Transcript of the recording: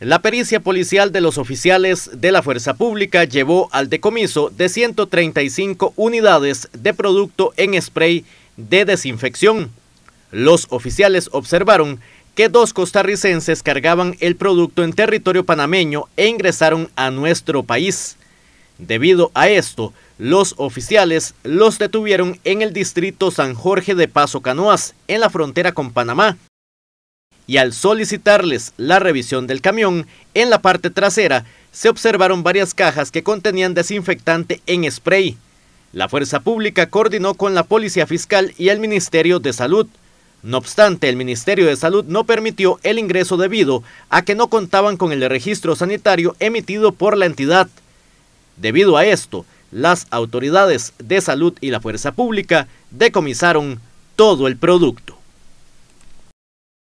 La pericia policial de los oficiales de la Fuerza Pública llevó al decomiso de 135 unidades de producto en spray de desinfección. Los oficiales observaron que dos costarricenses cargaban el producto en territorio panameño e ingresaron a nuestro país. Debido a esto, los oficiales los detuvieron en el distrito San Jorge de Paso Canoas, en la frontera con Panamá, y al solicitarles la revisión del camión, en la parte trasera se observaron varias cajas que contenían desinfectante en spray. La Fuerza Pública coordinó con la Policía Fiscal y el Ministerio de Salud. No obstante, el Ministerio de Salud no permitió el ingreso debido a que no contaban con el registro sanitario emitido por la entidad. Debido a esto, las autoridades de salud y la Fuerza Pública decomisaron todo el producto.